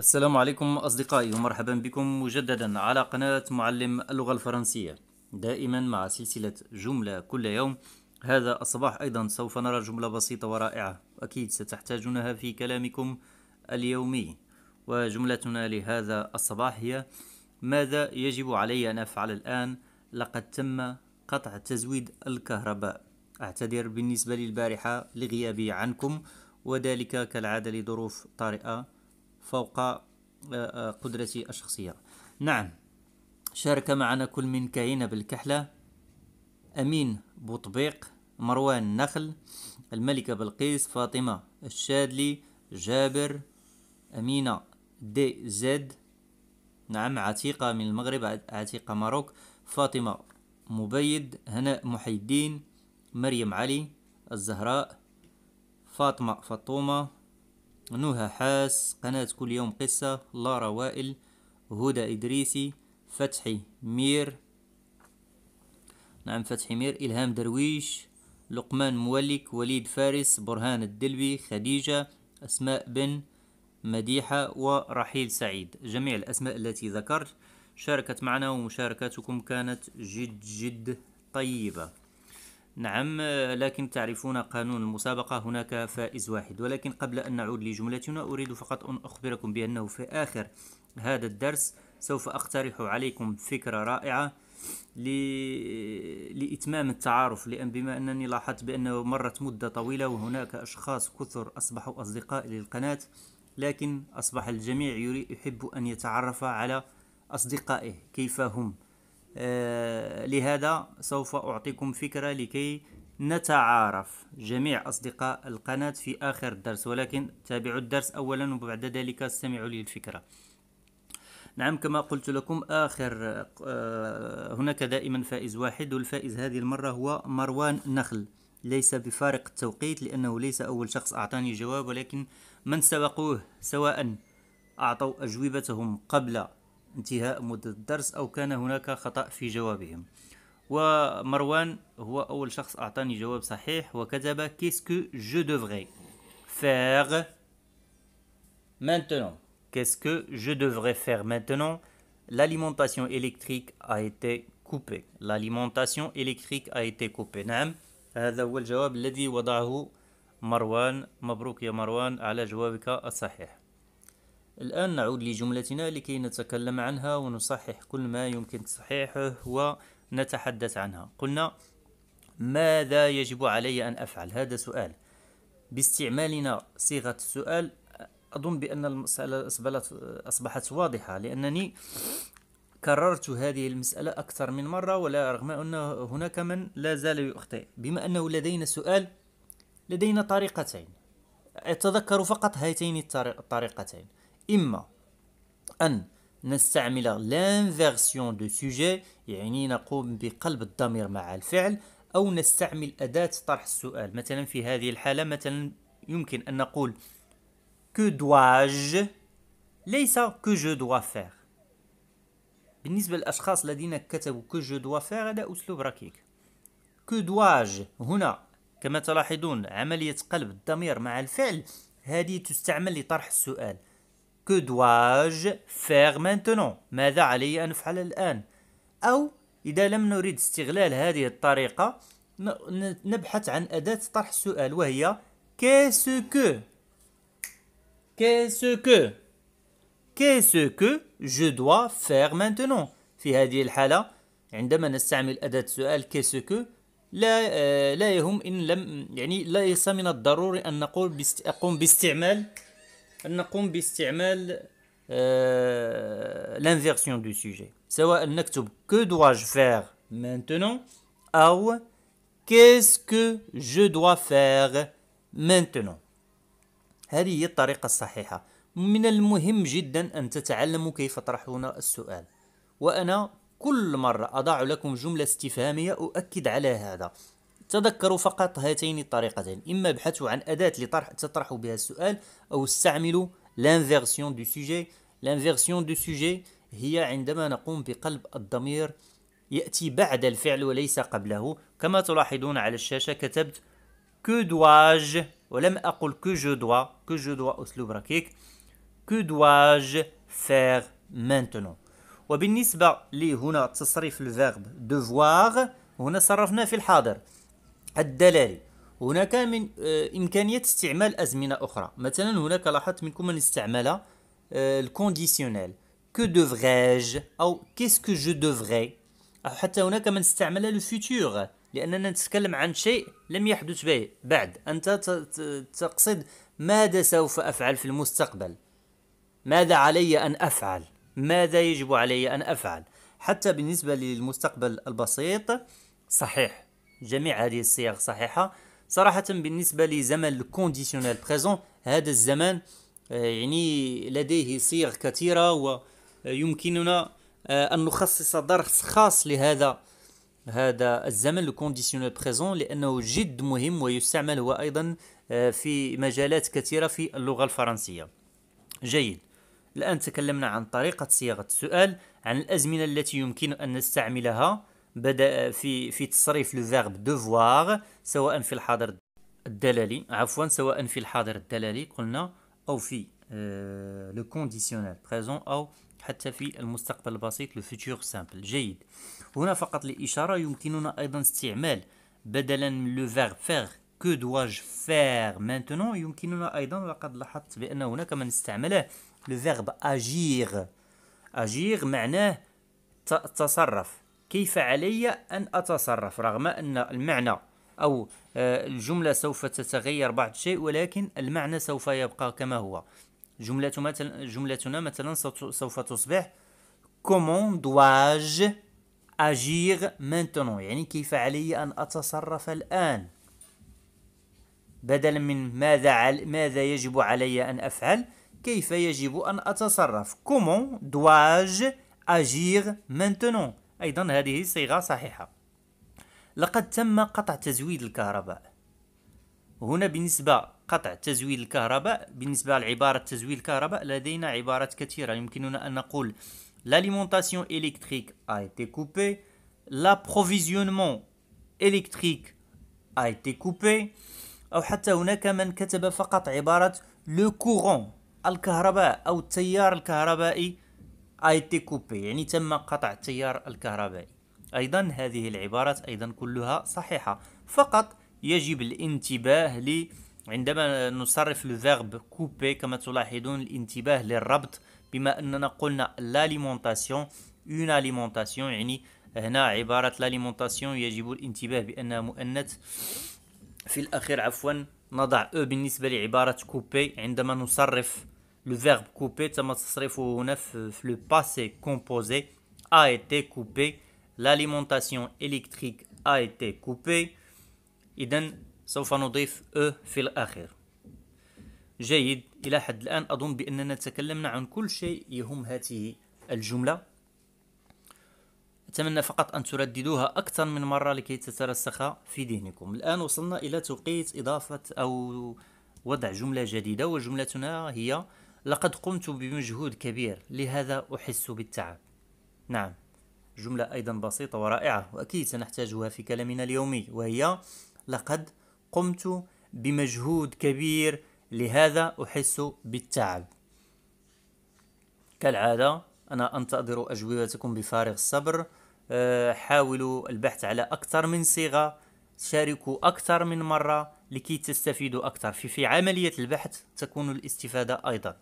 السلام عليكم أصدقائي ومرحبا بكم مجددا على قناة معلم اللغة الفرنسية دائما مع سلسلة جملة كل يوم هذا الصباح أيضا سوف نرى جملة بسيطة ورائعة أكيد ستحتاجونها في كلامكم اليومي وجملتنا لهذا الصباح هي ماذا يجب علي أن أفعل الآن لقد تم قطع تزويد الكهرباء أعتذر بالنسبة للبارحة لغيابي عنكم وذلك كالعادة لظروف طارئة فوق آه، آه، قدرتي الشخصية نعم شارك معنا كل من كاينة بالكحلة أمين بوطبيق مروان النخل الملكة بلقيس فاطمة الشادلي جابر أمينة دي زد نعم عتيقة من المغرب عتيقة ماروك فاطمة مبيد هناء محي الدين مريم علي الزهراء فاطمة فطومة نهى حاس قناة كل يوم قصة لارا وائل هدى إدريسي فتحي مير نعم فتحي مير إلهام درويش لقمان مولك وليد فارس برهان الدلبي خديجة أسماء بن مديحة ورحيل سعيد جميع الأسماء التي ذكرت شاركت معنا ومشاركتكم كانت جد جد طيبة نعم لكن تعرفون قانون المسابقة هناك فائز واحد ولكن قبل أن نعود لجملتنا أريد فقط أن أخبركم بأنه في آخر هذا الدرس سوف أقترح عليكم فكرة رائعة ل... لإتمام التعارف لأن بما أنني لاحظت بأنه مرت مدة طويلة وهناك أشخاص كثر أصبحوا أصدقاء للقناة لكن أصبح الجميع يحب أن يتعرف على أصدقائه كيف هم آه، لهذا سوف أعطيكم فكرة لكي نتعارف جميع أصدقاء القناة في آخر الدرس ولكن تابعوا الدرس أولا وبعد ذلك استمعوا لي الفكرة نعم كما قلت لكم آخر آه، هناك دائما فائز واحد والفائز هذه المرة هو مروان نخل ليس بفارق التوقيت لأنه ليس أول شخص أعطاني جواب ولكن من سبقوه سواء أعطوا أجوبتهم قبل انتهاء مدة الدرس أو كان هناك خطأ في جوابهم ومروان هو أول شخص أعطاني جواب صحيح وكتب كيسكو جو دوفغي فاغ maintenant Qu'est-ce que je devrais faire maintenant L'alimentation électrique a été coupée. L'alimentation électrique a été coupée. نعم هذا هو الجواب الذي وضعه مروان مبروك يا مروان على جوابك الصحيح الآن نعود لجملتنا لكي نتكلم عنها ونصحح كل ما يمكن تصحيحه ونتحدث عنها قلنا ماذا يجب علي أن أفعل هذا سؤال باستعمالنا صيغة السؤال أظن بأن المسألة أصبحت واضحة لأنني كررت هذه المسألة أكثر من مرة ولا رغم أن هناك من لا زال يخطئ بما أنه لدينا سؤال لدينا طريقتين أتذكر فقط هاتين الطريقتين إما أن نستعمل لانفيرسيون دو سوجي يعني نقوم بقلب الضمير مع الفعل أو نستعمل أداة طرح السؤال مثلا في هذه الحالة مثلا يمكن أن نقول كو دواج ليس كو جو دوا faire بالنسبة للأشخاص الذين كتبوا كو جو دوا faire هذا أسلوب ركيك كو دواج هنا كما تلاحظون عملية قلب الضمير مع الفعل هذه تستعمل لطرح السؤال Que dois-je faire maintenant ماذا علي أن أفعل الآن أو إذا لم نريد استغلال هذه الطريقة نبحث عن أداة طرح السؤال وهي Qu'est-ce que Qu'est-ce que Qu'est-ce que je dois faire maintenant في هذه الحالة عندما نستعمل أداة سؤال qu'est-ce كو لا آه، لا يهم إن لم يعني ليس من الضروري أن نقول أقوم باستعمال أن نقوم باستعمال لانفيرسيون دو سوجي سواء نكتب كو dois-je faire او كيس كو جو دوا dois faire هذه هي الطريقة الصحيحة من المهم جدا أن تتعلموا كيف تطرحون السؤال وأنا كل مرة أضع لكم جملة استفهامية أؤكد على هذا تذكروا فقط هاتين الطريقتين إما ابحثوا عن أداة لطرح تطرحوا بها السؤال أو استعملوا لانفيرسيون دو سوجي لانفيرسيون دو سوجي هي عندما نقوم بقلب الضمير يأتي بعد الفعل وليس قبله كما تلاحظون على الشاشة كتبت كو دواج ولم أقل كو جو دوا كو جو دوا أسلوب ركيك كو دواج فير faire وبالنسبة لهنا تصريف الفيرب devoir هنا صرفناه في الحاضر الدلالي هناك من آه، إمكانية استعمال أزمنة أخرى مثلا هناك لاحظت منكم من استعمل آه، الكونديسيونيل كو دوفغيج أو كيسكو جو دوفغي أو حتى هناك من استعمل الفيتور لأننا نتكلم عن شيء لم يحدث به بعد أنت تقصد ماذا سوف أفعل في المستقبل ماذا علي أن أفعل ماذا يجب علي أن أفعل حتى بالنسبة للمستقبل البسيط صحيح جميع هذه الصيغ صحيحة صراحة بالنسبة لزمن الكونديسيونال بريزون هذا الزمان آه، يعني لديه صيغ كثيرة ويمكننا آه، أن نخصص درس خاص لهذا هذا الزمن الكونديسيونال بريزون لأنه جد مهم ويستعمل هو أيضا آه، في مجالات كثيرة في اللغة الفرنسية جيد الآن تكلمنا عن طريقة صياغة السؤال عن الأزمنة التي يمكن أن نستعملها بدأ في في تصريف لو فيرب دوفوار سواء في الحاضر الدلالي عفوا سواء في الحاضر الدلالي قلنا أو في لو كونديسيونيل بريزون أو حتى في المستقبل البسيط لو فيتور سامبل جيد هنا فقط للإشارة يمكننا أيضا استعمال بدلا من لو فيرب فيغ كو دواج فير مانتونون يمكننا أيضا وقد لاحظت بأن هناك من استعمله لو فيرب أجيغ أجيغ معناه تصرف كيف علي أن أتصرف رغم أن المعنى أو آه، الجملة سوف تتغير بعض الشيء ولكن المعنى سوف يبقى كما هو جملة جملتنا مثلا سوف تصبح كومون دواج أجيغ agir يعني كيف علي أن أتصرف الآن بدلا من ماذا عل... ماذا يجب علي أن أفعل كيف يجب أن أتصرف كومون دواج أجيغ agir أيضا هذه صيغة صحيحة لقد تم قطع تزويد الكهرباء هنا بالنسبة قطع تزويد الكهرباء بالنسبة لعبارة تزويد الكهرباء لدينا عبارات كثيرة يمكننا أن نقول l'alimentation électrique a été coupée l'approvisionnement électrique a été coupé أو حتى هناك من كتب فقط عبارة لو كورون الكهرباء أو التيار الكهربائي اي تي كوبي يعني تم قطع التيار الكهربائي ايضا هذه العبارات ايضا كلها صحيحه فقط يجب الانتباه ل عندما نصرف الفيرب كوبي كما تلاحظون الانتباه للربط بما اننا قلنا لاليمونتاسيون اون اليمونتاسيون يعني هنا عبارة لاليمونتاسيون يجب الانتباه بأنها مؤنث في الأخير عفوا نضع او بالنسبة لعبارة كوبي عندما نصرف le verbe couper هنا في euh, le passé composé a été coupé l'alimentation électrique a été coupée اذا سوف نضيف او e في الاخير جيد الى حد الان اظن باننا تكلمنا عن كل شيء يهم هذه الجمله أتمنى فقط أن ترددوها أكثر من مرة لكي تترسخ في ذهنكم الآن وصلنا إلى توقيت إضافة أو وضع جملة جديدة وجملتنا هي لقد قمت بمجهود كبير لهذا أحس بالتعب نعم جملة أيضا بسيطة ورائعة وأكيد سنحتاجها في كلامنا اليومي وهي لقد قمت بمجهود كبير لهذا أحس بالتعب كالعادة أنا أنتظر أجوبتكم بفارغ الصبر أه، حاولوا البحث على أكثر من صيغة شاركوا أكثر من مرة لكي تستفيدوا أكثر في, في عملية البحث تكون الاستفادة أيضا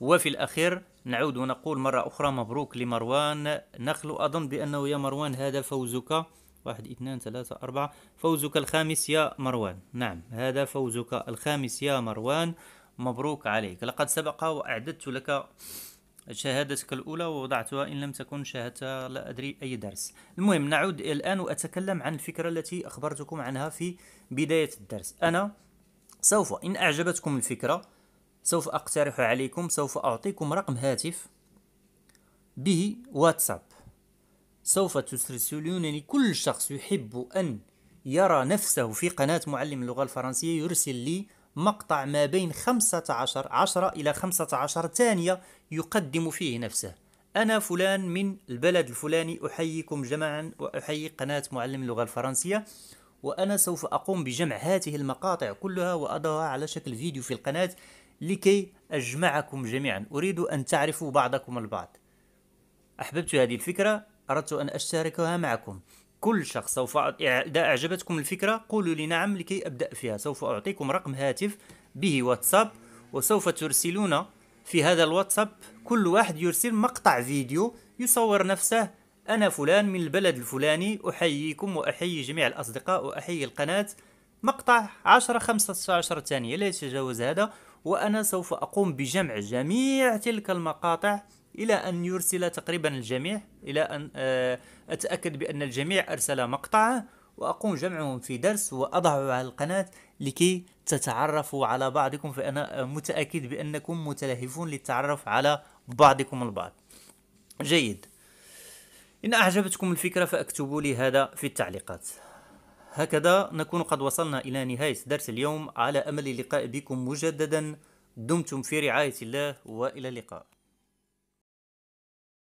وفي الأخير نعود ونقول مرة أخرى مبروك لمروان نخل أظن بأنه يا مروان هذا فوزك واحد اثنان ثلاثة أربعة فوزك الخامس يا مروان نعم هذا فوزك الخامس يا مروان مبروك عليك لقد سبق وأعددت لك شهادتك الأولى ووضعتها إن لم تكن شهادة لا أدري أي درس المهم نعود الآن وأتكلم عن الفكرة التي أخبرتكم عنها في بداية الدرس أنا سوف إن أعجبتكم الفكرة سوف أقترح عليكم سوف أعطيكم رقم هاتف به واتساب سوف ترسلونني كل شخص يحب أن يرى نفسه في قناة معلم اللغة الفرنسية يرسل لي مقطع ما بين 15 10 إلى 15 ثانية يقدم فيه نفسه أنا فلان من البلد الفلاني أحييكم جمعا وأحيي قناة معلم اللغة الفرنسية وأنا سوف أقوم بجمع هذه المقاطع كلها وأضعها على شكل فيديو في القناة لكي أجمعكم جميعا أريد أن تعرفوا بعضكم البعض أحببت هذه الفكرة أردت أن أشتركها معكم كل شخص سوف إذا أعجبتكم الفكرة قولوا لي نعم لكي أبدأ فيها سوف أعطيكم رقم هاتف به واتساب وسوف ترسلون في هذا الواتساب كل واحد يرسل مقطع فيديو يصور نفسه أنا فلان من البلد الفلاني أحييكم وأحيي جميع الأصدقاء وأحيي القناة مقطع 10 15 ثانية لا يتجاوز هذا وأنا سوف أقوم بجمع جميع تلك المقاطع إلى أن يرسل تقريبا الجميع إلى أن آه، أتأكد بأن الجميع أرسل مقطعه وأقوم جمعهم في درس وأضعه على القناة لكي تتعرفوا على بعضكم فأنا متأكد بأنكم متلهفون للتعرف على بعضكم البعض جيد إن أعجبتكم الفكرة فأكتبوا لي هذا في التعليقات هكذا نكون قد وصلنا إلى نهاية درس اليوم على أمل اللقاء بكم مجددا دمتم في رعاية الله وإلى اللقاء